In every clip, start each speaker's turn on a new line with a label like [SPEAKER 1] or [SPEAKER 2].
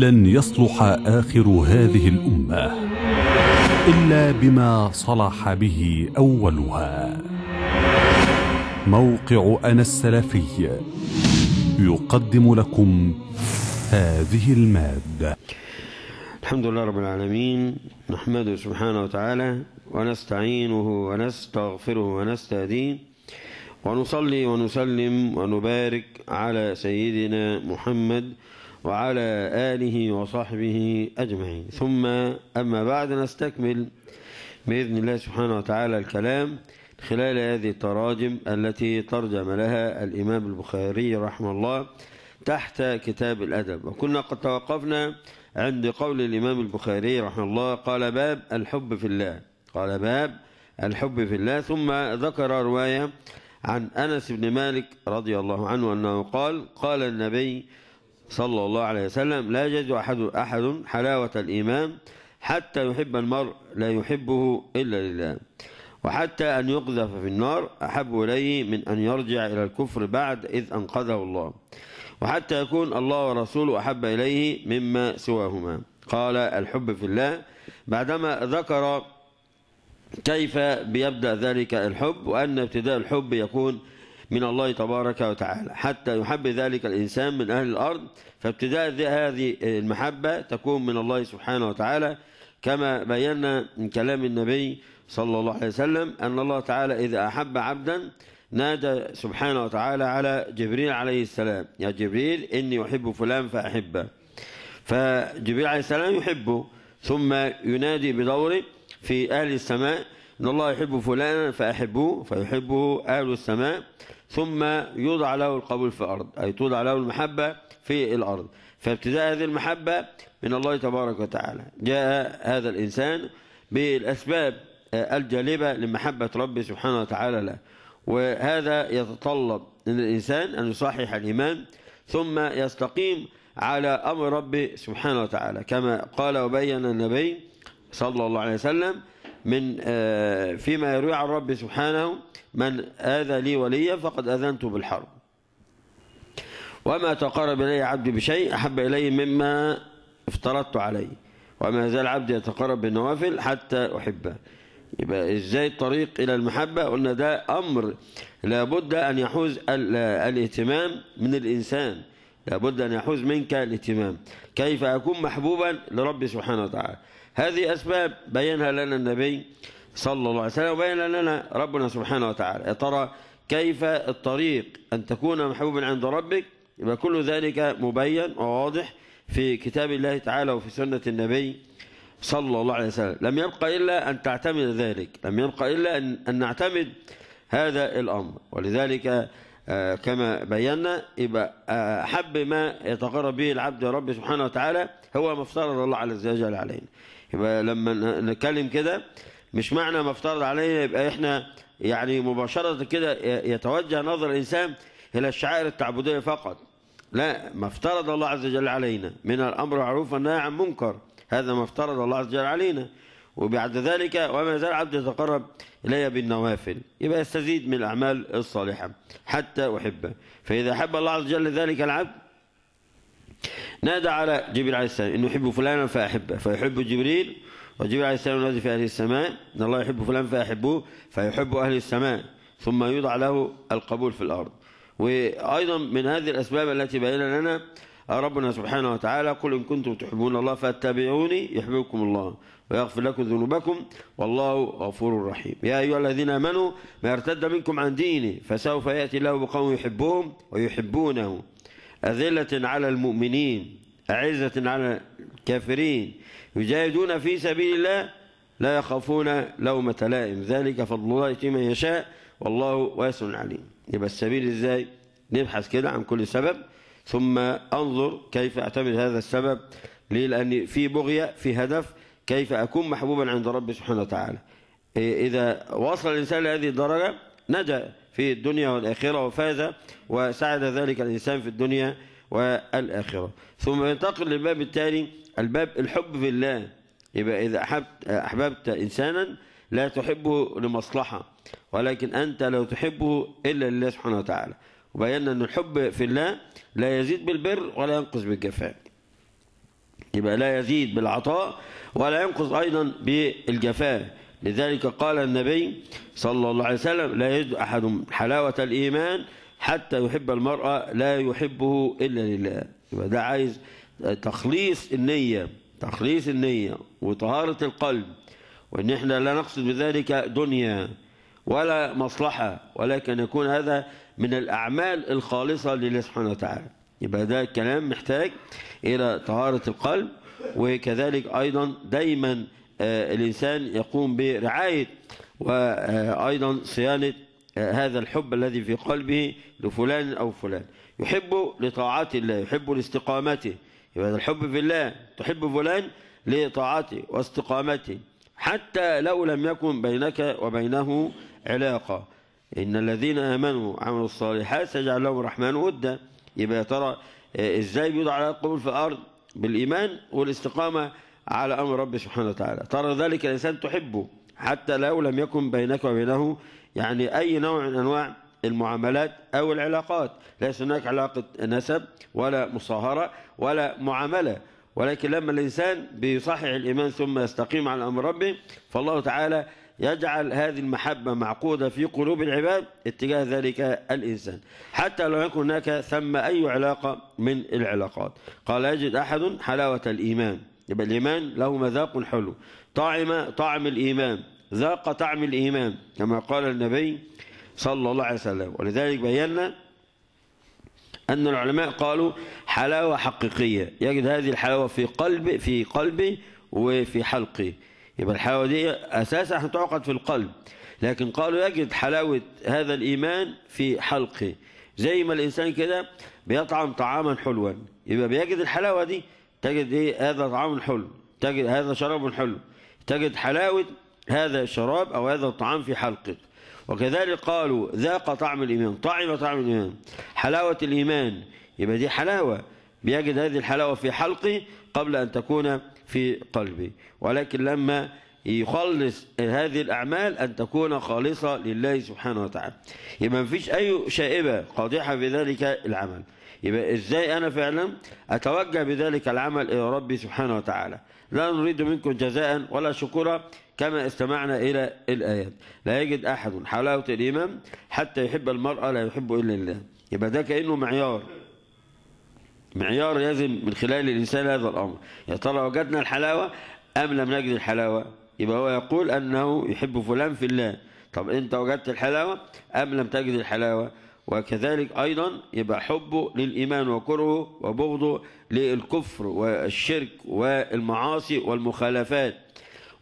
[SPEAKER 1] لن يصلح آخر هذه الأمة إلا بما صلح به أولها موقع أنا السلفي يقدم لكم هذه المادة الحمد لله رب العالمين نحمده سبحانه وتعالى ونستعينه ونستغفره ونستهديه ونصلي ونسلم ونبارك على سيدنا محمد وعلى آله وصحبه أجمعين ثم أما بعد نستكمل بإذن الله سبحانه وتعالى الكلام خلال هذه التراجم التي ترجم لها الإمام البخاري رحمه الله تحت كتاب الأدب وكنا قد توقفنا عند قول الإمام البخاري رحمه الله قال باب الحب في الله قال باب الحب في الله ثم ذكر رواية عن أنس بن مالك رضي الله عنه أنه قال قال النبي صلى الله عليه وسلم لا يجد أحد, أحد حلاوة الإيمان حتى يحب المرء لا يحبه إلا لله وحتى أن يقذف في النار أحب إليه من أن يرجع إلى الكفر بعد إذ أنقذه الله وحتى يكون الله ورسوله أحب إليه مما سواهما قال الحب في الله بعدما ذكر كيف بيبدأ ذلك الحب وأن ابتداء الحب يكون من الله تبارك وتعالى حتى يحب ذلك الإنسان من أهل الأرض فابتداء هذه المحبة تكون من الله سبحانه وتعالى كما بينا من كلام النبي صلى الله عليه وسلم أن الله تعالى إذا أحب عبدا نادى سبحانه وتعالى على جبريل عليه السلام يا جبريل إني أحب فلان فأحبه فجبريل عليه السلام يحبه ثم ينادي بدوره في أهل السماء إن الله يحب فلانا فأحبوه فيحبه أهل السماء ثم يوضع له القبول في الأرض أي توضع له المحبة في الأرض فابتداء هذه المحبة من الله تبارك وتعالى جاء هذا الإنسان بالأسباب الجالبة لمحبة ربه سبحانه وتعالى له وهذا يتطلب من الإنسان أن يصحح الإيمان ثم يستقيم على أمر ربه سبحانه وتعالى كما قال وبين النبي صلى الله عليه وسلم من آه، فيما يروي عن ربي سبحانه من آذى لي وليا فقد أذنت بالحرب وما تقرب إلي عبدي بشيء أحب إلي مما افترضت عليه وما يزال عبدي يتقرب بالنوافل حتى أحبه يبقى إزاي الطريق إلى المحبة قلنا ده أمر لابد أن يحوز الاهتمام من الإنسان لابد أن يحوز منك الاهتمام كيف أكون محبوبا لرب سبحانه وتعالى هذه أسباب بينها لنا النبي صلى الله عليه وسلم وبين لنا ربنا سبحانه وتعالى يا ترى كيف الطريق أن تكون محبوبا عند ربك يبقى كل ذلك مبين وواضح في كتاب الله تعالى وفي سنة النبي صلى الله عليه وسلم لم يبقى إلا أن تعتمد ذلك لم يبقى إلا أن, أن نعتمد هذا الأمر ولذلك آه، كما بينا يبقى آه، أحب ما يتقرب به العبد رب سبحانه وتعالى هو ما افترض الله على وجل علينا يبقى لما نتكلم كده مش معنى ما افترض علينا يبقى احنا يعني مباشرة كده يتوجه نظر الإنسان إلى الشعائر التعبدية فقط لا ما افترض الله عز وجل علينا من الأمر معروف والنهي عن منكر هذا ما افترض الله عز وجل علينا وبعد ذلك وما يزال عبد يتقرب إلي بالنوافل يبقى يستزيد من الأعمال الصالحة حتى أحبه فإذا أحب الله عز وجل ذلك العبد نادى على جبريل عليه السلام انه يحب فلانا فاحبه فيحب جبريل وجبريل عليه السلام نازل في اهل السماء ان الله يحب فلان فيحبوه فيحب اهل السماء ثم يوضع له القبول في الارض وايضا من هذه الاسباب التي بين لنا آه، ربنا سبحانه وتعالى قل إن كنتم تحبون الله فاتبعوني يحببكم الله ويغفر لكم ذنوبكم والله غفور رحيم يا أيها الذين آمنوا ما ارتد منكم عن دينه فسوف يأتي الله بقوم يحبهم ويحبونه أذلة على المؤمنين أعزة على الكافرين يجاهدون في سبيل الله لا يخافون لومة لائم ذلك فضل الله يتي من يشاء والله واسع عليم يبقى السبيل ازاي نبحث كده عن كل سبب ثم انظر كيف اعتمد هذا السبب ليه لان في بغية في هدف كيف اكون محبوبا عند ربي سبحانه وتعالى إيه، اذا وصل الانسان لهذه الدرجه نجا في الدنيا والآخرة وفاز وسعد ذلك الإنسان في الدنيا والآخرة ثم ينتقل للباب التالي الباب الحب في الله يبقى إذا أحبت أحببت إنسانا لا تحبه لمصلحة ولكن أنت لو تحبه إلا لله سبحانه وتعالى وبينا أن الحب في الله لا يزيد بالبر ولا ينقص بالجفاء يبقى لا يزيد بالعطاء ولا ينقص أيضا بالجفاء لذلك قال النبي صلى الله عليه وسلم لا يجد أحد حلاوة الإيمان حتى يحب المرأة لا يحبه إلا لله يبقى ده عايز تخليص النية تخليص النية وطهارة القلب وإن إحنا لا نقصد بذلك دنيا ولا مصلحة ولكن يكون هذا من الأعمال الخالصة لله سبحانه وتعالى يبقى ده الكلام محتاج إلى طهارة القلب وكذلك أيضا دايما آه، الإنسان يقوم برعاية وأيضا صيانة آه، هذا الحب الذي في قلبه لفلان أو فلان يحب لطاعات الله يحب لاستقامته يبقى الحب في الله تحب فلان لطاعته واستقامته حتى لو لم يكن بينك وبينه علاقة إن الذين آمنوا وعملوا الصالحات سيجعل لهم الرحمن ودا يبقى ترى آه، إزاي بيوضع على القبول في الأرض بالإيمان والاستقامة على أمر ربي سبحانه وتعالى ترى ذلك الإنسان تحبه حتى لو لم يكن بينك وبينه يعني أي نوع من أنواع المعاملات أو العلاقات ليس هناك علاقة نسب ولا مصاهرة ولا معاملة ولكن لما الإنسان بيصحح الإيمان ثم يستقيم على أمر ربه فالله تعالى يجعل هذه المحبة معقودة في قلوب العباد اتجاه ذلك الإنسان حتى لو يكن هناك ثم أي علاقة من العلاقات قال يجد أحد حلاوة الإيمان يبقى الإيمان له مذاق حلو طعم طعم الإيمان ذاق طعم الإيمان كما قال النبي صلى الله عليه وسلم ولذلك بينا أن العلماء قالوا حلاوة حقيقية يجد هذه الحلاوة في قلب في قلبه وفي حلقه يبقى الحلاوة دي أساسا تعقد في القلب لكن قالوا يجد حلاوة هذا الإيمان في حلقه زي ما الإنسان كده بيطعم طعاما حلوا يبقى بيجد الحلاوة دي تجد إيه هذا طعام حلو تجد هذا شراب حلو تجد حلاوة هذا الشراب أو هذا الطعام في حلقك وكذلك قالوا ذاق طعم الإيمان طعم طعم الإيمان حلاوة الإيمان يبقى دي حلاوة بيجد هذه الحلاوة في حلقي قبل أن تكون في قلبي ولكن لما يخلص هذه الأعمال أن تكون خالصة لله سبحانه وتعالى يبقى ما فيش أي شائبة قادحة في ذلك العمل يبقى ازاي انا فعلا اتوجه بذلك العمل الى ربي سبحانه وتعالى لا نريد منكم جزاء ولا شكورا كما استمعنا الى الايات لا يجد احد حلاوه الايمان حتى يحب المرأة لا يحب الا الله يبقى ده كانه معيار معيار يزن من خلال الانسان هذا الامر يا ترى وجدنا الحلاوه ام لم نجد الحلاوه يبقى هو يقول انه يحب فلان في الله طب انت وجدت الحلاوه ام لم تجد الحلاوه وكذلك أيضا يبقى حبه للإيمان وكرهه وبغضه للكفر والشرك والمعاصي والمخالفات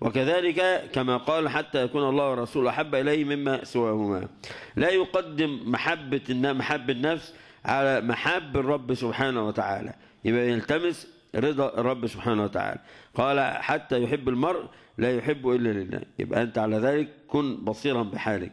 [SPEAKER 1] وكذلك كما قال حتى يكون الله ورسوله أحب إليه مما سواهما لا يقدم محبة محب النفس على محب الرب سبحانه وتعالى يبقى يلتمس رضا الرب سبحانه وتعالى قال حتى يحب المرء لا يحب إلا لله يبقى أنت على ذلك كن بصيرا بحالك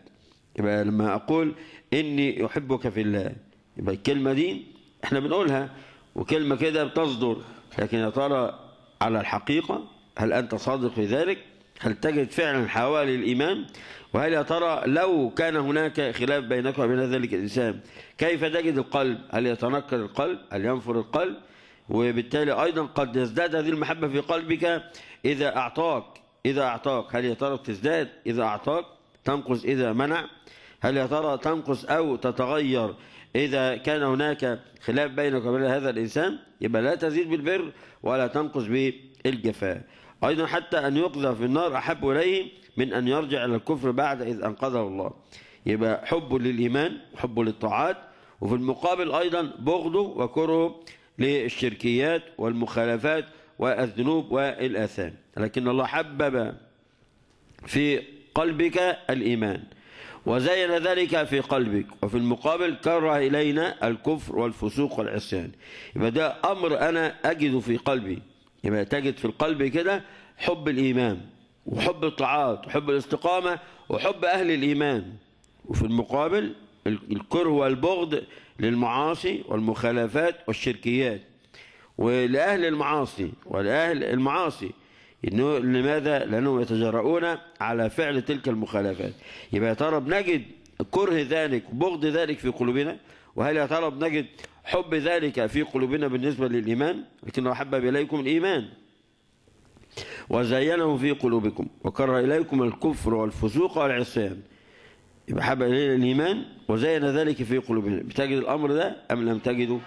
[SPEAKER 1] يبقى لما أقول إني أحبك في الله يبقى الكلمة دي إحنا بنقولها وكلمة كده بتصدر لكن يا ترى على الحقيقة هل أنت صادق في ذلك هل تجد فعلا حوالي الإيمان وهل يا ترى لو كان هناك خلاف بينك وبين ذلك الإنسان كيف تجد القلب هل يتنكر القلب هل ينفر القلب وبالتالي أيضا قد تزداد هذه المحبة في قلبك إذا أعطاك إذا أعطاك هل يا ترى تزداد إذا أعطاك تنقص إذا منع هل يا ترى تنقص أو تتغير إذا كان هناك خلاف بينك وبين هذا الإنسان يبقى لا تزيد بالبر ولا تنقص بالجفاء أيضا حتى أن يقذف في النار أحب إليه من أن يرجع إلى الكفر بعد إذ أنقذه الله يبقى حبه للإيمان وحبه للطاعات وفي المقابل أيضا بغضه وكرهه للشركيات والمخالفات والذنوب والآثام لكن الله حبب في قلبك الإيمان وزين ذلك في قلبك وفي المقابل كره إلينا الكفر والفسوق والعصيان يبقى ده أمر أنا أجده في قلبي يبقى تجد في القلب كده حب الإيمان وحب الطاعات وحب الاستقامة وحب أهل الإيمان وفي المقابل الكره والبغض للمعاصي والمخالفات والشركيات ولأهل المعاصي ولأهل المعاصي إنه لماذا؟ لأنهم يتجرؤون على فعل تلك المخالفات يبقى يا ترى بنجد كره ذلك بغض ذلك في قلوبنا وهل يا ترى بنجد حب ذلك في قلوبنا بالنسبة للإيمان لكنه أحبب إليكم الإيمان وزينه في قلوبكم وكره إليكم الكفر والفسوق والعصيان يبقى حب إلينا الإيمان وزين ذلك في قلوبنا بتجد الأمر ده أم لم تجده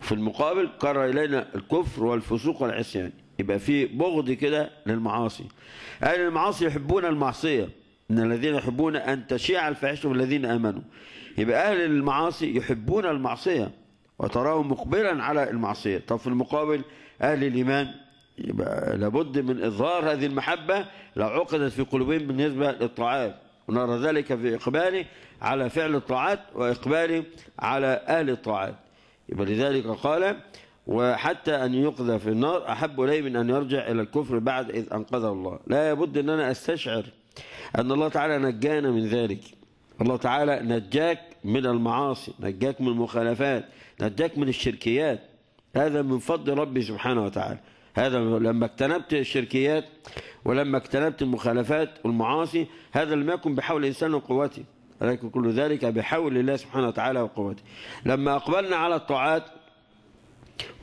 [SPEAKER 1] في المقابل كره إلينا الكفر والفسوق والعصيان يبقى في بغض كده للمعاصي أهل المعاصي يحبون المعصية إن الذين يحبون أن تشيع الفاحشة والذين آمنوا يبقى أهل المعاصي يحبون المعصية وتراه مقبلا على المعصية طب في المقابل أهل الإيمان يبقى لابد من إظهار هذه المحبة لو عقدت في قلوبهم بالنسبة للطاعات ونرى ذلك في إقبالي على فعل الطاعات وإقبالي على أهل الطاعات يبقى لذلك قال وحتى أن يقذف في النار أحب إلي من أن يرجع إلى الكفر بعد إذ أنقذه الله لا يبد أن أنا أستشعر أن الله تعالى نجانا من ذلك الله تعالى نجاك من المعاصي نجاك من المخالفات نجاك من الشركيات هذا من فضل ربي سبحانه وتعالى هذا لما اجتنبت الشركيات ولما اجتنبت المخالفات والمعاصي هذا لم يكن بحول الإنسان وقوته ولكن كل ذلك بحول الله سبحانه وتعالى وقوته لما أقبلنا على الطاعات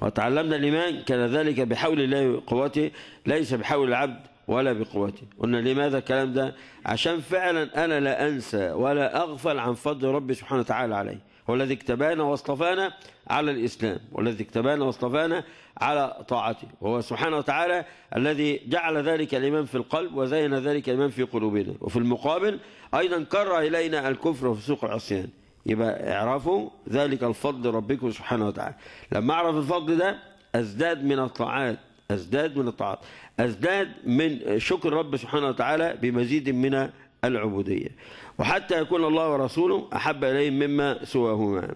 [SPEAKER 1] وتعلمنا الإيمان كان ذلك بحول الله وقوته ليس بحول العبد ولا بقوته قلنا لماذا الكلام ده عشان فعلا أنا لا أنسى ولا أغفل عن فضل ربي سبحانه وتعالى علي هو الذي اكتبانا واصطفانا على الإسلام والذي اكتبانا واصطفانا على طاعته وهو سبحانه وتعالى الذي جعل ذلك الإيمان في القلب وزين ذلك الإيمان في قلوبنا وفي المقابل أيضا كره إلينا الكفر وفسوق العصيان يبقى اعرفوا ذلك الفضل ربكم سبحانه وتعالى لما اعرف الفضل ده ازداد من الطاعات ازداد من الطاعات ازداد من شكر رب سبحانه وتعالى بمزيد من العبودية وحتى يكون الله ورسوله أحب إليه مما سواهما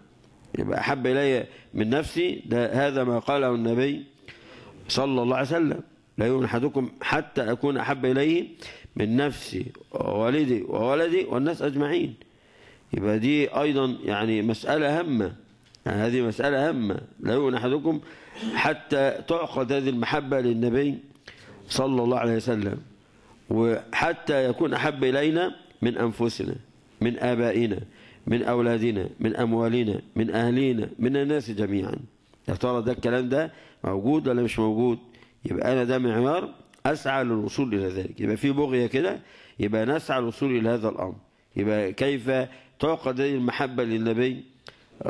[SPEAKER 1] يبقى أحب إلي من نفسي ده هذا ما قاله النبي صلى الله عليه وسلم لا يؤمن أحدكم حتى أكون أحب إليه من نفسي ووالدي وولدي والناس أجمعين يبقى دي أيضا يعني مسألة هامة يعني هذه مسألة هامة لا يؤمن أحدكم حتى تعقد هذه المحبة للنبي صلى الله عليه وسلم وحتى يكون أحب إلينا من أنفسنا من آبائنا من أولادنا من أموالنا من أهلينا من الناس جميعا يا ترى ده الكلام ده موجود ولا مش موجود يبقى أنا ده معيار أسعى للوصول إلى ذلك يبقى في بغية كده يبقى نسعى للوصول إلى هذا الأمر يبقى كيف تعقد هذه المحبة للنبي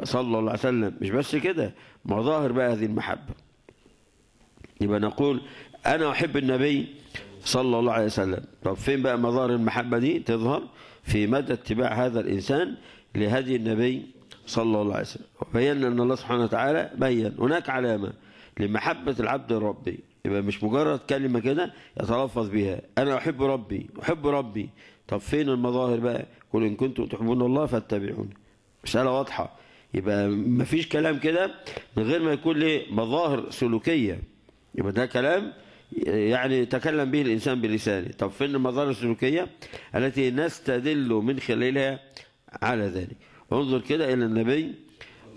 [SPEAKER 1] صلى الله عليه وسلم مش بس كده مظاهر بقى هذه المحبة يبقى نقول أنا أحب النبي صلى الله عليه وسلم طب فين بقى مظاهر المحبة دي تظهر في مدى اتباع هذا الإنسان لهدي النبي صلى الله عليه وسلم وبينا أن الله سبحانه وتعالى بين هناك علامة لمحبة العبد الربي يبقى مش مجرد كلمة كده يتلفظ بها أنا أحب ربي أحب ربي طب فين المظاهر بقى قل إن كنتم تحبون الله فاتبعوني مسألة واضحة يبقى ما فيش كلام كده من غير ما يكون ليه مظاهر سلوكية يبقى ده كلام يعني تكلم به الإنسان بلسانه طب فين المظاهر السلوكية التي نستدل من خلالها على ذلك انظر كده إلى النبي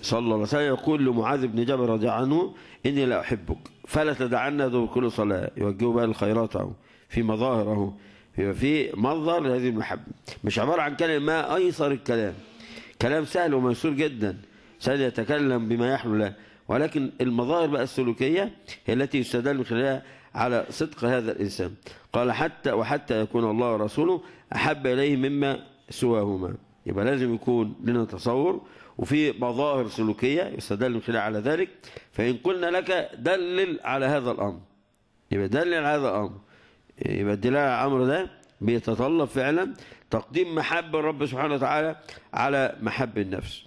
[SPEAKER 1] صلى الله عليه وسلم يقول لمعاذ بن جبل رضي الله عنه إني لا أحبك فلا تدعنا ذو كل صلاة يوجه بها الخيرات أهو في مظاهر أهو يبقى في مصدر لهذه المحبة مش عبارة عن كلمة أيسر الكلام كلام سهل وميسور جدا سهل يتكلم بما يحلو له ولكن المظاهر بقى السلوكية هي التي يستدل من خلالها على صدق هذا الإنسان قال حتى وحتى يكون الله ورسوله أحب إليه مما سواهما يبقى لازم يكون لنا تصور وفي مظاهر سلوكية يستدل من خلالها على ذلك فإن قلنا لك دلل على هذا الأمر يبقى دلل على هذا الأمر يبقى الدلاله على الامر ده بيتطلب فعلا تقديم محبه الرب سبحانه وتعالى على محب النفس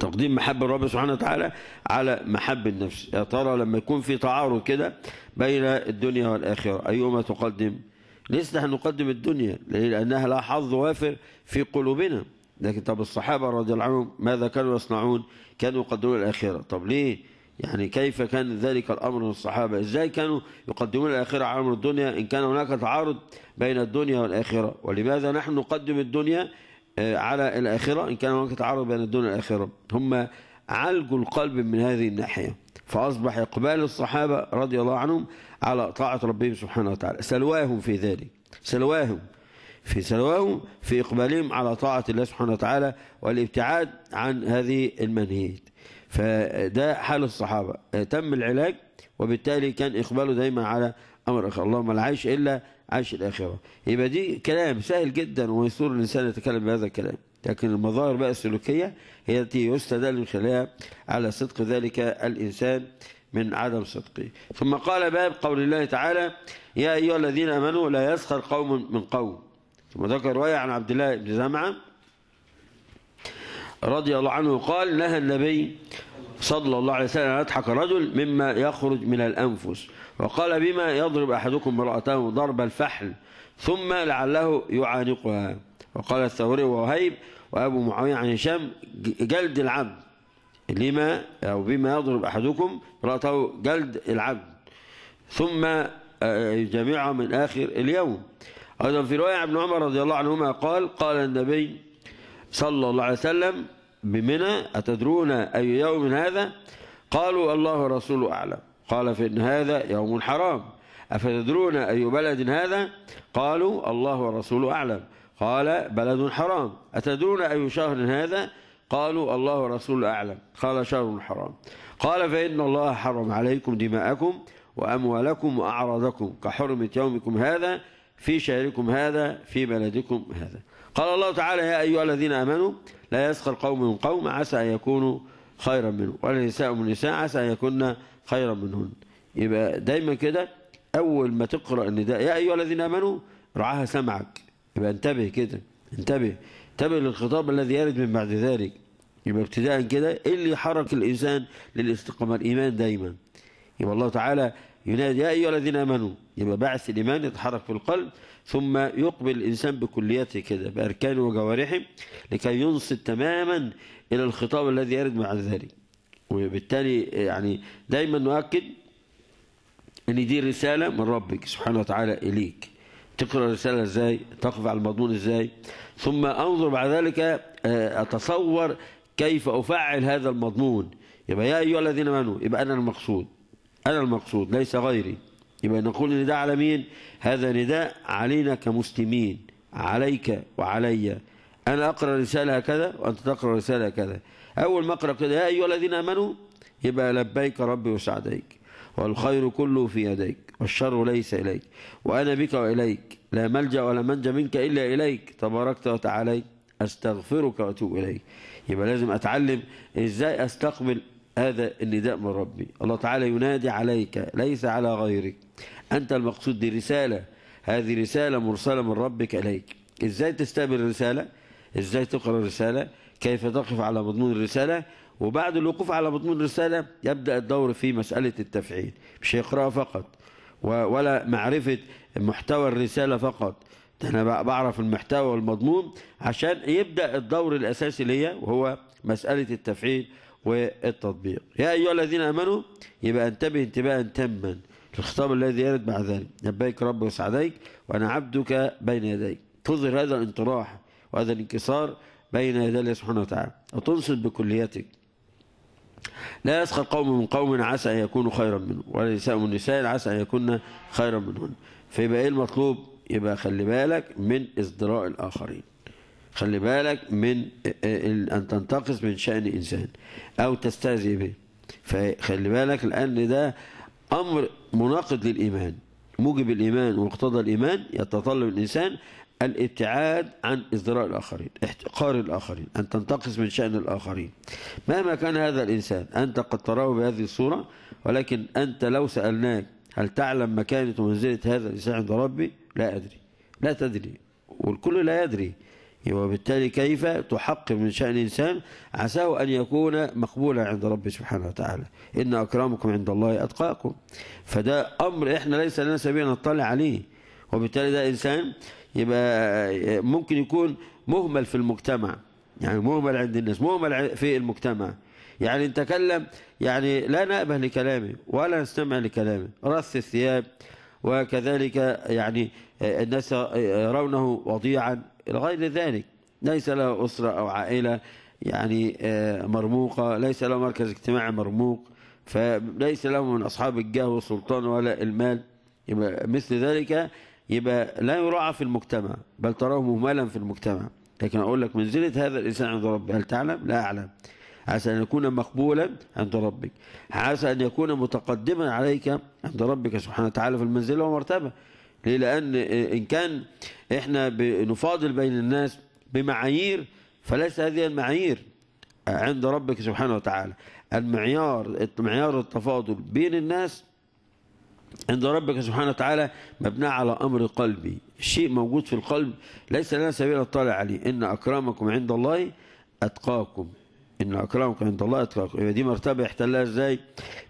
[SPEAKER 1] تقديم محبه الرب سبحانه وتعالى على محب النفس يا ترى لما يكون في تعارض كده بين الدنيا والآخرة أيهما تقدم ليس نحن نقدم الدنيا لأنها لا حظ وافر في قلوبنا لكن طب الصحابة رضي الله عنهم ماذا كانوا يصنعون كانوا يقدرون الآخرة طب ليه يعني كيف كان ذلك الأمر للصحابة إزاي كانوا يقدمون الآخرة على أمر الدنيا إن كان هناك تعارض بين الدنيا والآخرة ولماذا نحن نقدم الدنيا آه، على الآخرة إن كان هناك تعارض بين الدنيا والآخرة هم عالجوا القلب من هذه الناحية فأصبح إقبال الصحابة رضي الله عنهم على طاعة ربهم سبحانه وتعالى سلواهم في ذلك سلواهم في سلواهم في إقبالهم على طاعة الله سبحانه وتعالى والابتعاد عن هذه المنهيات فده حال الصحابة تم العلاج وبالتالي كان إقباله دايما على أمر آخر اللهم لا عيش إلا عيش الآخرة يبقى دي كلام سهل جدا ويصور الإنسان يتكلم بهذا الكلام لكن المظاهر بقى السلوكية هي التي يستدل من خلالها على صدق ذلك الإنسان من عدم صدقه ثم قال باب قول الله تعالى يا أيها الذين آمنوا لا يسخر قوم من قوم ثم ذكر رواية عن عبد الله بن زمعة رضي الله عنه قال نهى النبي صلى الله عليه وسلم أن يضحك رجل مما يخرج من الأنفس وقال بما يضرب أحدكم امرأته ضرب الفحل ثم لعله يعانقها وقال الثوري وهيب وأبو معاوية عن هشام جلد العبد لما أو بما يضرب أحدكم امرأته جلد العبد ثم آه، جميعا من آخر اليوم أيضا في رواية ابن عمر رضي الله عنهما قال قال النبي صلى الله عليه وسلم بمنى أتدرون أي يوم هذا قالوا الله ورسوله أعلم قال فإن هذا يوم حرام أفتدرون أي بلد هذا قالوا الله ورسوله أعلم قال بلد حرام أتدرون أي شهر هذا قالوا الله ورسوله أعلم قال شهر حرام قال فإن الله حرم عليكم دماءكم وأموالكم وأعراضكم كحرمة يومكم هذا في شهركم هذا في بلدكم هذا قال الله تعالى يا أيها الذين آمنوا لا يسخر قوم من قوم عسى أن يكونوا خيرا منهم ولا نساء من نساء عسى أن يكون خيرا منهن يبقى دايما كده أول ما تقرأ النداء يا أيها الذين آمنوا رعاها سمعك يبقى انتبه كده انتبه انتبه للخطاب الذي يرد من بعد ذلك يبقى ابتداء كده إيه اللي حرك الإنسان للاستقامة الإيمان دايما يبقى الله تعالى ينادي يا أيها الذين آمنوا يبقى بعث الإيمان يتحرك في القلب ثم يقبل الإنسان بكليته كده بأركانه وجوارحه لكي ينصت تماما إلى الخطاب الذي يرد مع ذلك وبالتالي يعني دايما نؤكد أن دي رسالة من ربك سبحانه وتعالى إليك تقرأ الرسالة إزاي تقف على المضمون إزاي ثم أنظر بعد ذلك آه، أتصور كيف أفعل هذا المضمون يبقى يا أيها الذين آمنوا يبقى أنا المقصود أنا المقصود ليس غيري يبقى نقول نداء على مين هذا نداء علينا كمسلمين عليك وعلي أنا أقرأ رسالة هكذا وأنت تقرأ رسالة هكذا أول ما أقرأ كذا يا أيها الذين آمنوا يبقى لبيك ربي وسعديك والخير كله في يديك والشر ليس إليك وأنا بك وإليك لا ملجأ ولا منجى منك إلا إليك تباركت وتعالي أستغفرك وأتوب إليك يبقى لازم أتعلم إزاي أستقبل هذا النداء من ربي الله تعالى ينادي عليك ليس على غيرك أنت المقصود دي رسالة هذه رسالة مرسلة من ربك إليك إزاي تستقبل الرسالة إزاي تقرأ الرسالة كيف تقف على مضمون الرسالة وبعد الوقوف على مضمون الرسالة يبدأ الدور في مسألة التفعيل مش يقرأ فقط ولا معرفة محتوى الرسالة فقط انا بعرف المحتوى والمضمون عشان يبدأ الدور الأساسي ليا وهو مسألة التفعيل والتطبيق يا أيها الذين آمنوا يبقى انتبه انتباها تاما الخطاب الذي يرد بعد ذلك لبيك رب وسعديك وأنا عبدك بين يديك تظهر هذا الانطراح وهذا الانكسار بين يدي الله سبحانه وتعالى وتنصت بكليتك لا يسخر قوم من قوم عسى أن يكونوا خيرا منهم ولا نساء من نساء عسى أن يكون خيرا منهن فيبقى إيه المطلوب يبقى خلي بالك من ازدراء الآخرين خلي بالك من آه، آه، أن تنتقص من شأن إنسان أو تستهزئ به فخلي بالك لأن ده أمر مناقض للإيمان موجب الإيمان ومقتضى الإيمان يتطلب الإنسان الابتعاد عن ازدراء الآخرين احتقار الآخرين أن تنتقص من شأن الآخرين مهما كان هذا الإنسان أنت قد تراه بهذه الصورة ولكن أنت لو سألناك هل تعلم مكانة ومنزلة هذا الإنسان عند ربي لا أدري لا تدري والكل لا يدري وبالتالي كيف تحقق من شأن إنسان عساه أن يكون مقبولا عند ربه سبحانه وتعالى إن أكرمكم عند الله أتقاكم فده أمر إحنا ليس لنا سبيل نطلع عليه وبالتالي ده إنسان يبقى ممكن يكون مهمل في المجتمع يعني مهمل عند الناس مهمل في المجتمع يعني نتكلم يعني لا نأبه لكلامه ولا نستمع لكلامه رث الثياب وكذلك يعني الناس يرونه وضيعا غير ذلك ليس له أسرة أو عائلة يعني آه، مرموقة ليس له مركز اجتماعي مرموق فليس له من أصحاب الجاه والسلطان ولا المال يبقى مثل ذلك يبقى لا يراعى في المجتمع بل تراه مهملا في المجتمع لكن أقول لك منزلة هذا الإنسان عند ربي هل تعلم؟ لا أعلم عسى أن يكون مقبولا عند ربك عسى أن يكون متقدما عليك عند ربك سبحانه وتعالى في المنزلة ومرتبة ليه لأن إن كان إحنا نفاضل بين الناس بمعايير فليس هذه المعايير عند ربك سبحانه وتعالى المعيار معيار التفاضل بين الناس عند ربك سبحانه وتعالى مبنى على أمر قلبي الشيء موجود في القلب ليس لنا سبيل الطالع عليه إن أكرمكم عند الله أتقاكم إن أكرمكم عند الله أتقاكم دي مرتبة يحتلها إزاي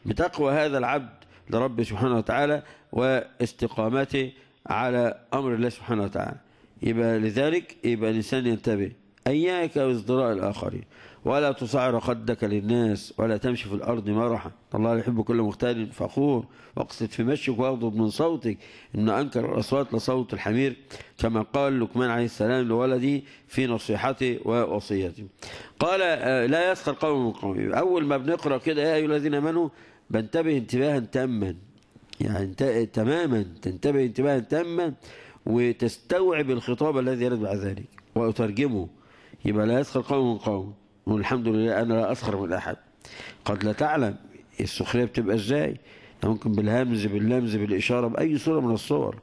[SPEAKER 1] بتقوى هذا العبد لرب سبحانه وتعالى واستقامته على أمر الله سبحانه وتعالى يبقى لذلك يبقى الإنسان ينتبه أياك وازدراء الآخرين ولا تصعر خدك للناس ولا تمشي في الأرض مرحا الله يحب كل مختال فخور واقصد في مشيك واغضب من صوتك إن أنكر الأصوات لصوت الحمير كما قال لقمان عليه السلام لولدي في نصيحته ووصيته قال آه، لا يسخر قوم من قوم أول ما بنقرأ كده يا أيها الذين آمنوا بنتبه انتباها تاما يعني تماما تنتبه انتباها تاما وتستوعب الخطاب الذي يرد بعد ذلك وأترجمه يبقى لا يسخر قوم من قوم والحمد لله أنا لا أسخر من أحد قد لا تعلم السخرية بتبقى إزاي ممكن بالهمز باللمز بالإشارة بأي صورة من الصور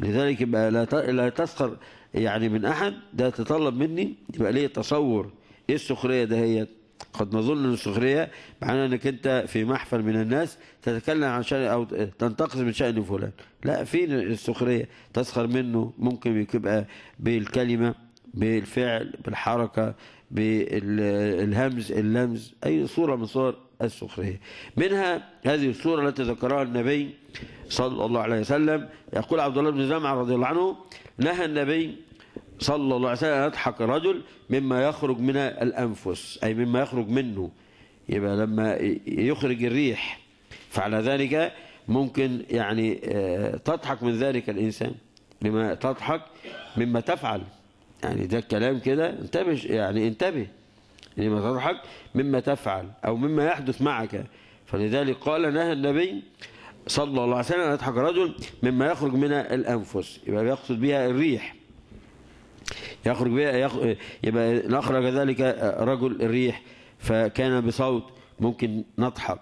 [SPEAKER 1] لذلك يبقى لا تسخر يعني من أحد ده تطلب مني يبقى ليه تصور إيه السخرية دهيت قد نظن أنه سخرية معناه أنك أنت في محفل من الناس تتكلم عن شأن أو تنتقص من شأن فلان لا في السخرية تسخر منه ممكن يبقى بالكلمة بالفعل بالحركة بالهمز اللمز أي صورة من صور السخرية منها هذه الصورة التي ذكرها النبي صلى الله عليه وسلم يقول عبد الله بن زمعة رضي الله عنه نهى النبي صلى الله عليه وسلم يضحك رجل مما يخرج من الأنفس أي مما يخرج منه يبقى لما يخرج الريح فعلى ذلك ممكن يعني آه، تضحك من ذلك الإنسان لما تضحك مما تفعل يعني ده الكلام كده انتبه يعني انتبه لما تضحك مما تفعل أو مما يحدث معك فلذلك قال نهى النبي صلى الله عليه وسلم أن يضحك رجل مما يخرج من الأنفس يبقى بيقصد بها الريح يخرج بها يبقى نخرج ذلك رجل الريح فكان بصوت ممكن نضحك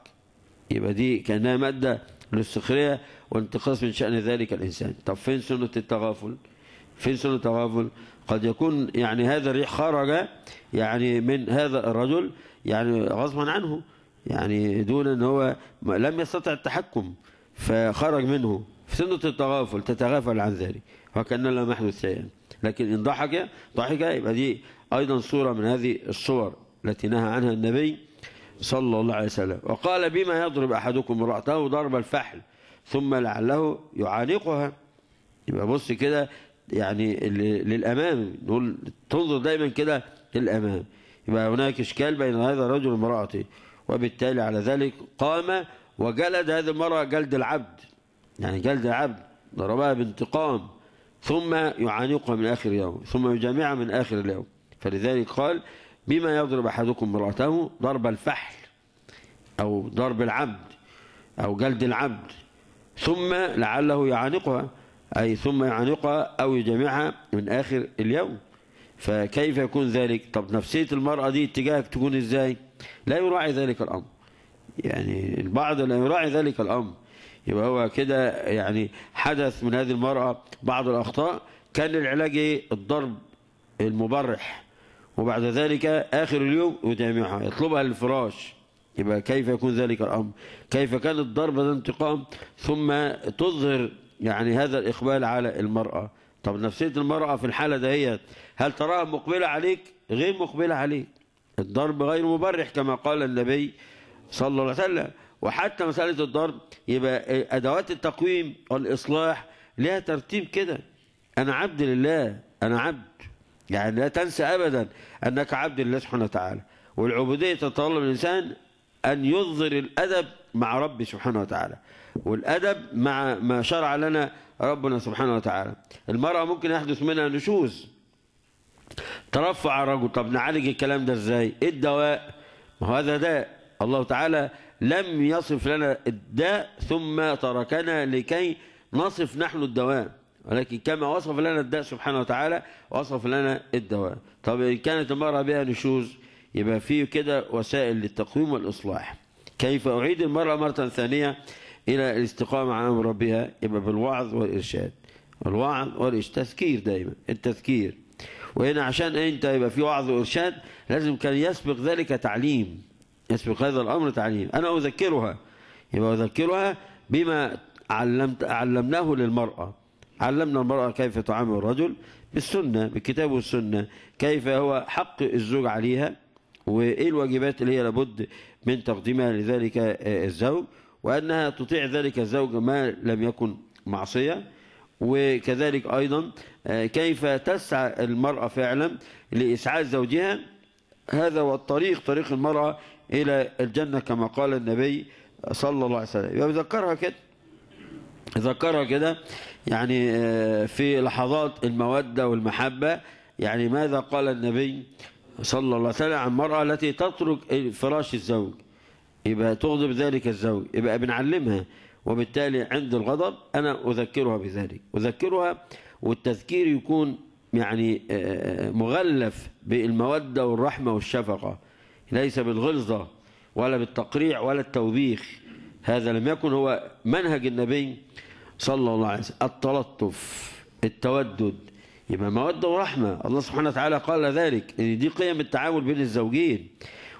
[SPEAKER 1] يبقى دي كأنها مادة للسخرية وانتقاص من شأن ذلك الإنسان طب فين سنة التغافل فين سنة التغافل قد يكون يعني هذا الريح خرج يعني من هذا الرجل يعني غصبا عنه يعني دون ان هو لم يستطع التحكم فخرج منه في سنة التغافل تتغافل عن ذلك وكأن لم يحدث شيئا لكن إن ضحك ضحك يبقى دي أيضا صورة من هذه الصور التي نهى عنها النبي صلى الله عليه وسلم وقال بما يضرب أحدكم امرأته ضرب الفحل ثم لعله يعانقها يبقى بص كده يعني للأمام نقول تنظر دايما كده للأمام يبقى هناك إشكال بين هذا الرجل وامرأته وبالتالي على ذلك قام وجلد هذه المرأة جلد العبد يعني جلد العبد ضربها بانتقام ثم يعانقها من آخر يوم ثم يجامعها من آخر اليوم فلذلك قال بما يضرب أحدكم امرأته ضرب الفحل أو ضرب العبد أو جلد العبد ثم لعله يعانقها أي ثم يعانقها أو يجامعها من آخر اليوم فكيف يكون ذلك طب نفسية المرأة دي اتجاهك تكون إزاي لا يراعي ذلك الأمر يعني البعض لا يراعي ذلك الأمر يبقى هو كده يعني حدث من هذه المرأة بعض الأخطاء كان العلاج إيه الضرب المبرح وبعد ذلك آخر اليوم يدامعها يطلبها للفراش يبقى كيف يكون ذلك الأمر كيف كان الضرب ذا انتقام ثم تظهر يعني هذا الإقبال على المرأة طب نفسية المرأة في الحالة دهيت هل تراها مقبلة عليك غير مقبلة عليك الضرب غير مبرح كما قال النبي صلى الله عليه وسلم وحتى مسألة الضرب يبقى أدوات التقويم والإصلاح لها ترتيب كده أنا عبد لله أنا عبد يعني لا تنسى أبدا أنك عبد لله سبحانه وتعالى والعبودية تتطلب الإنسان أن يظهر الأدب مع رب سبحانه وتعالى والأدب مع ما شرع لنا ربنا سبحانه وتعالى المرأة ممكن يحدث منها نشوز ترفع الرجل طب نعالج الكلام ده ازاي ايه الدواء ما هو هذا داء الله تعالى لم يصف لنا الداء ثم تركنا لكي نصف نحن الدواء ولكن كما وصف لنا الداء سبحانه وتعالى وصف لنا الدواء طب إن كانت المرأة بها نشوز يبقى فيه كده وسائل للتقويم والإصلاح كيف أعيد المرأة مرة ثانية إلى الاستقامة على أمر ربها يبقى بالوعظ والإرشاد الوعظ والإرشاد تذكير دايما التذكير وهنا عشان أنت يبقى في وعظ وإرشاد لازم كان يسبق ذلك تعليم يسبق هذا الأمر تعليم أنا أذكرها يبقى أذكرها بما علمت علمناه للمرأة علمنا المرأة كيف تعامل الرجل بالسنة بالكتاب والسنة كيف هو حق الزوج عليها وإيه الواجبات اللي هي لابد من تقديمها لذلك آه، الزوج وأنها تطيع ذلك الزوج ما لم يكن معصية وكذلك أيضا آه، كيف تسعى المرأة فعلا لإسعاد زوجها هذا هو الطريق طريق المرأة إلى الجنة كما قال النبي صلى الله عليه وسلم يذكرها كده يذكرها كده يعني آه، في لحظات المودة والمحبة يعني ماذا قال النبي صلى الله عليه وسلم عن المرأة التي تترك فراش الزوج يبقى تغضب ذلك الزوج يبقى بنعلمها وبالتالي عند الغضب أنا أذكرها بذلك أذكرها والتذكير يكون يعني آه، آه، مغلف بالمودة والرحمة والشفقة ليس بالغلظة ولا بالتقريع ولا التوبيخ هذا لم يكن هو منهج النبي صلى الله عليه وسلم التلطف التودد يبقى مودة ورحمة الله سبحانه وتعالى قال ذلك إن دي قيم التعامل بين الزوجين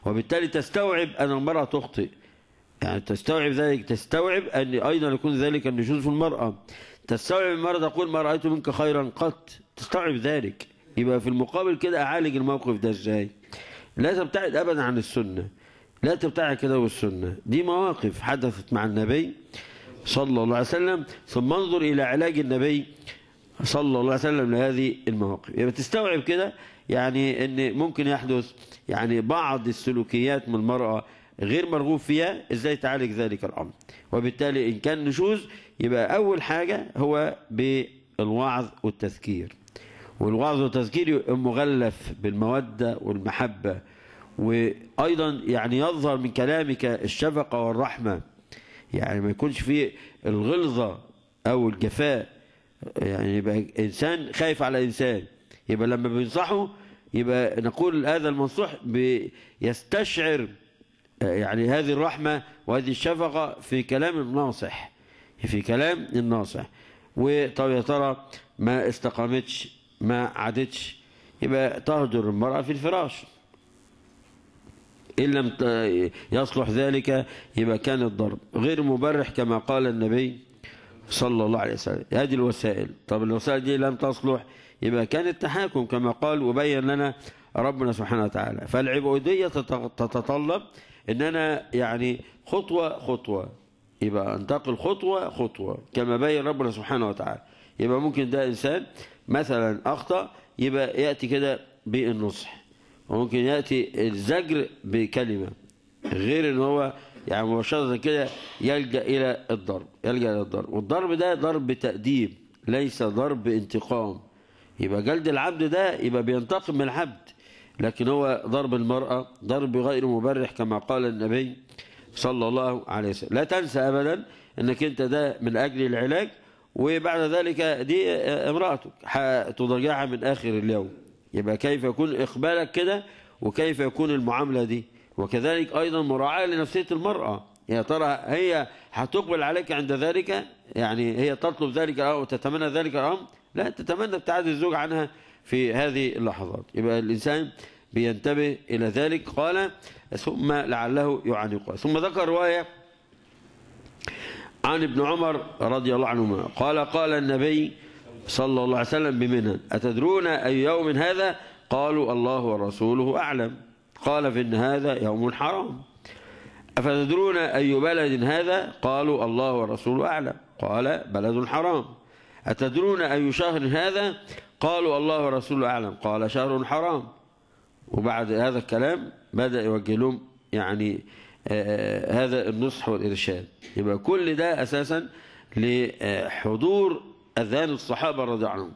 [SPEAKER 1] وبالتالي تستوعب أن المرأة تخطئ يعني تستوعب ذلك تستوعب أن أيضا يكون ذلك النشوز في المرأة تستوعب المرأة تقول ما رأيت منك خيرا قط تستوعب ذلك يبقى في المقابل كده أعالج الموقف ده إزاي لا تبتعد أبدا عن السنة لا تبتعد كده والسنة دي مواقف حدثت مع النبي صلى الله عليه وسلم ثم انظر إلى علاج النبي صلى الله عليه وسلم لهذه المواقف يبقى تستوعب كده يعني ان ممكن يحدث يعني بعض السلوكيات من المرأة غير مرغوب فيها ازاي تعالج ذلك الامر وبالتالي ان كان نشوز يبقى اول حاجة هو بالوعظ والتذكير والوعظ والتذكير مغلف بالمودة والمحبة وأيضا يعني يظهر من كلامك الشفقة والرحمة يعني ما يكونش فيه الغلظة أو الجفاء يعني يبقى إنسان خايف على إنسان يبقى لما بينصحه يبقى نقول هذا المنصوح بيستشعر يعني هذه الرحمة وهذه الشفقة في كلام الناصح في كلام الناصح وطب يا ترى ما استقامتش ما عادتش يبقى تهجر المرأة في الفراش إن لم يصلح ذلك يبقى كان الضرب غير مبرح كما قال النبي صلى الله عليه وسلم هذه الوسائل طب الوسائل دي لم تصلح يبقى كان التحاكم كما قال وبين لنا ربنا سبحانه وتعالى فالعبودية تتطلب ان انا يعني خطوة خطوة يبقى انتقل خطوة خطوة كما بين ربنا سبحانه وتعالى يبقى ممكن ده انسان مثلا أخطأ يبقى يأتي كده بالنصح وممكن يأتي الزجر بكلمة غير ان هو يعني مباشرة كده يلجأ إلى الضرب يلجأ إلى الضرب والضرب ده ضرب تأديب ليس ضرب انتقام يبقى جلد العبد ده يبقى بينتقم من العبد لكن هو ضرب المرأة ضرب غير مبرح كما قال النبي صلى الله عليه وسلم لا تنسى أبدا أنك أنت ده من أجل العلاج وبعد ذلك دي امرأتك هتضرجعها من آخر اليوم يبقى كيف يكون إقبالك كده وكيف يكون المعاملة دي وكذلك أيضا مراعاة لنفسية المرأة يا ترى هي هتقبل عليك عند ذلك يعني هي تطلب ذلك أو تتمنى ذلك الأمر لا تتمنى ابتعاد الزوج عنها في هذه اللحظات يبقى الإنسان بينتبه إلى ذلك قال ثم لعله يعانقها ثم ذكر رواية عن ابن عمر رضي الله عنهما قال قال النبي صلى الله عليه وسلم بمنى أتدرون أي يوم هذا قالوا الله ورسوله أعلم قال فإن هذا يوم حرام أفتدرون أي بلد هذا قالوا الله ورسوله أعلم قال بلد حرام أتدرون أي شهر هذا قالوا الله ورسوله أعلم قال شهر حرام وبعد هذا الكلام بدأ يوجه لهم يعني آه، آه، هذا النصح والإرشاد يبقى كل ده أساسا لحضور أذهان الصحابة رضي عنهم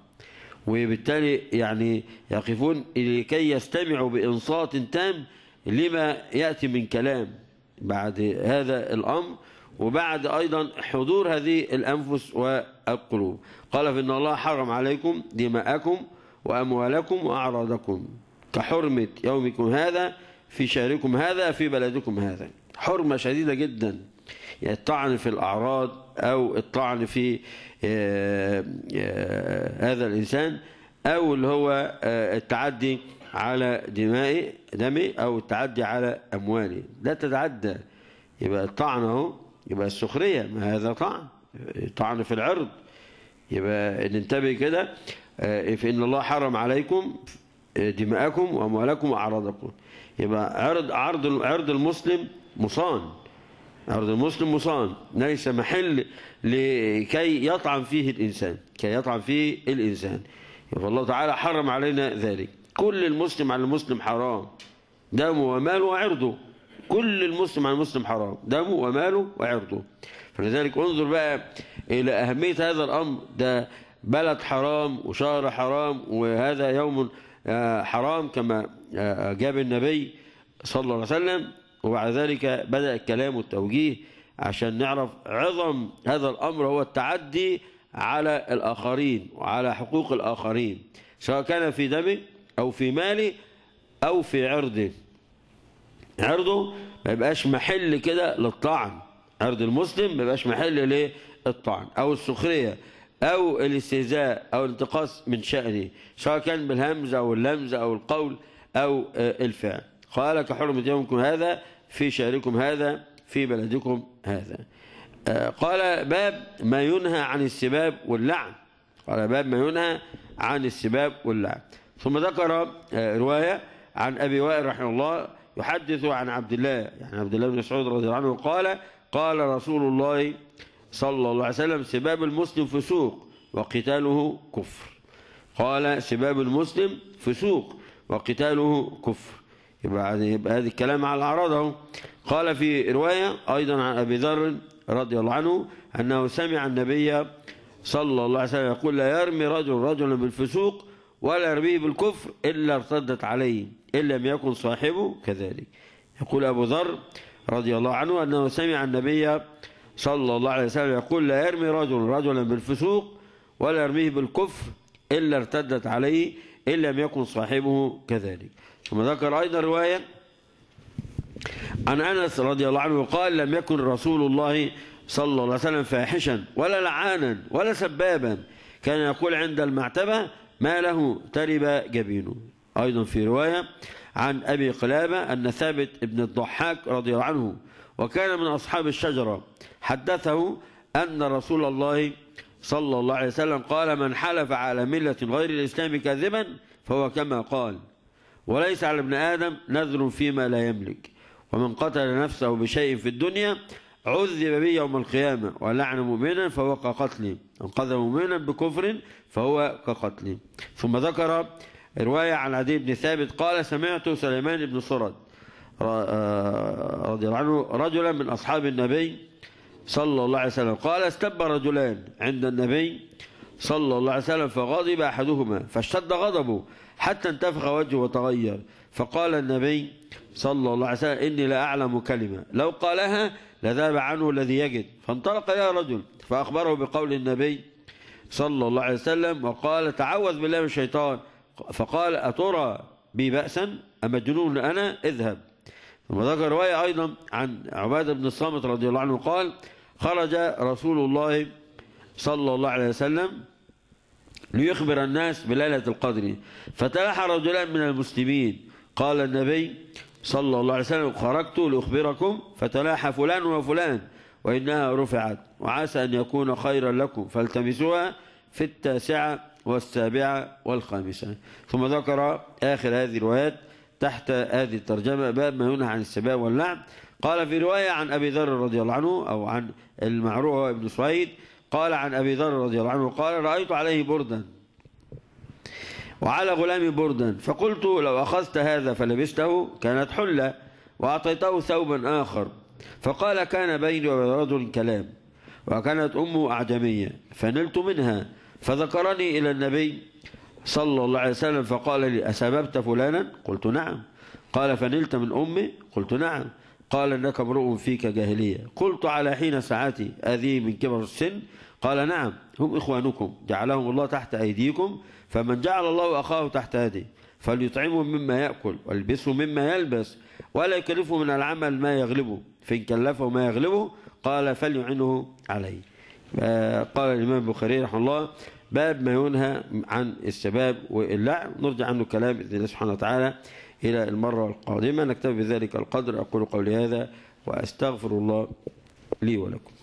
[SPEAKER 1] وبالتالي يعني يقفون لكي يستمعوا بإنصات تام لما يأتي من كلام بعد هذا الأمر وبعد أيضا حضور هذه الأنفس والقلوب قال فإن الله حرم عليكم دماءكم وأموالكم وأعراضكم كحرمة يومكم هذا في شهركم هذا في بلدكم هذا حرمة شديدة جدا يعني الطعن في الأعراض أو الطعن في آه، آه، هذا الإنسان أو اللي هو آه، التعدي على دمائي دمي أو التعدي على أموالي لا تتعدى يبقى الطعن أهو يبقى السخرية ما هذا طعن طعن في العرض يبقى ننتبه كده إن الله حرم عليكم دماءكم وأموالكم وأعراضكم يبقى عرض عرض عرض المسلم مصان عرض المسلم مصان ليس محل لكي يطعم فيه الإنسان كي يطعم فيه الإنسان يبقى الله تعالى حرم علينا ذلك كل المسلم على المسلم حرام دمه وماله وعرضه كل المسلم على المسلم حرام دمه وماله وعرضه فلذلك انظر بقى إلى أهمية هذا الأمر ده بلد حرام وشهر حرام وهذا يوم آه، حرام كما جاب النبي صلى الله عليه وسلم وبعد ذلك بدأ الكلام والتوجيه عشان نعرف عظم هذا الأمر هو التعدي على الآخرين وعلى حقوق الآخرين سواء كان في دمه أو في ماله أو في عرضه عرضه ما يبقاش محل كده للطعن عرض المسلم ما يبقاش محل للطعن أو السخرية أو الاستهزاء أو الانتقاص من شأنه سواء كان بالهمزة أو اللمزة أو القول أو آه، الفعل قال كحرمة يومكم هذا في شهركم هذا في بلدكم هذا آه، قال باب ما ينهى عن السباب واللعن قال باب ما ينهى عن السباب واللعن ثم ذكر آه، رواية عن أبي وائل رحمه الله يحدث عن عبد الله يعني عبد الله بن مسعود رضي الله عنه قال قال رسول الله صلى الله عليه وسلم سباب المسلم فسوق وقتاله كفر قال سباب المسلم فسوق وقتاله كفر يبقى, يبقى هذا الكلام على الأعراض أهو قال في رواية أيضا عن أبي ذر رضي الله عنه أنه سمع النبي صلى الله عليه وسلم يقول لا يرمي رجل رجلا بالفسوق ولا يرميه بالكفر إلا ارتدت عليه إن لم يكن صاحبه كذلك يقول أبو ذر رضي الله عنه أنه سمع النبي صلى الله عليه وسلم يقول لا يرمي رجل رجلا بالفسوق ولا يرميه بالكفر إلا ارتدت عليه إن لم يكن صاحبه كذلك ثم ذكر أيضا رواية عن أنس رضي الله عنه قال لم يكن رسول الله صلى الله عليه وسلم فاحشا ولا لعانا ولا سبابا كان يقول عند المعتبة ما له ترب جبينه أيضا في رواية عن أبي قلابة أن ثابت بن الضحاك رضي الله عنه وكان من أصحاب الشجرة حدثه أن رسول الله صلى الله عليه وسلم قال من حلف على ملة غير الإسلام كاذبا فهو كما قال وليس على ابن آدم نذر فيما لا يملك ومن قتل نفسه بشيء في الدنيا عذب به يوم القيامة ولعن مؤمنا فهو كقتله من قتل مؤمنا بكفر فهو كقتله ثم ذكر رواية عن عدي بن ثابت قال سمعت سليمان بن سرد آه، رضي الله عنه رجلا من أصحاب النبي صلى الله عليه وسلم قال استب رجلان عند النبي صلى الله عليه وسلم فغضب أحدهما فاشتد غضبه حتى انتفخ وجهه وتغير فقال النبي صلى الله عليه وسلم إني لا أعلم كلمة لو قالها لذاب عنه الذي يجد فانطلق إلى رجل فأخبره بقول النبي صلى الله عليه وسلم وقال تعوذ بالله من الشيطان فقال أترى بي بأسا أمجنون أنا اذهب وذكر رواية أيضا عن عبادة بن الصامت رضي الله عنه قال خرج رسول الله صلى الله عليه وسلم ليخبر الناس بليلة القدر فتلاحى رجلان من المسلمين قال النبي صلى الله عليه وسلم خرجت لأخبركم فتلاحى فلان وفلان وإنها رفعت وعسى أن يكون خيرا لكم فالتمسوها في التاسعة والسابعة والخامسة ثم ذكر آخر هذه الروايات تحت هذه الترجمة باب ما ينهى عن السباب واللعب قال في رواية عن أبي ذر رضي الله عنه أو عن المعروف هو ابن سويد قال عن أبي ذر رضي الله عنه قال رأيت عليه بردا وعلى غلامي بردا فقلت لو أخذت هذا فلبسته كانت حلة وأعطيته ثوبا آخر فقال كان بيني وبين رجل كلام وكانت أمه أعجمية فنلت منها فذكرني إلى النبي صلى الله عليه وسلم فقال لي أسببت فلانا قلت نعم قال فنلت من أمي قلت نعم قال إنك امرؤ فيك جاهلية قلت على حين ساعتي أذي من كبر السن قال نعم هم إخوانكم جعلهم الله تحت أيديكم فمن جعل الله أخاه تحت يده فليطعمه مما يأكل والبسه مما يلبس ولا يكلفه من العمل ما يغلبه فإن كلفه ما يغلبه قال فليعنه عليه آه، قال الإمام البخاري رحمه الله باب ما ينهى عن الشباب واللعب نرجع عنه كلام بإذن الله سبحانه وتعالى إلى المرة القادمة نكتفي بذلك القدر أقول قولي هذا وأستغفر الله لي ولكم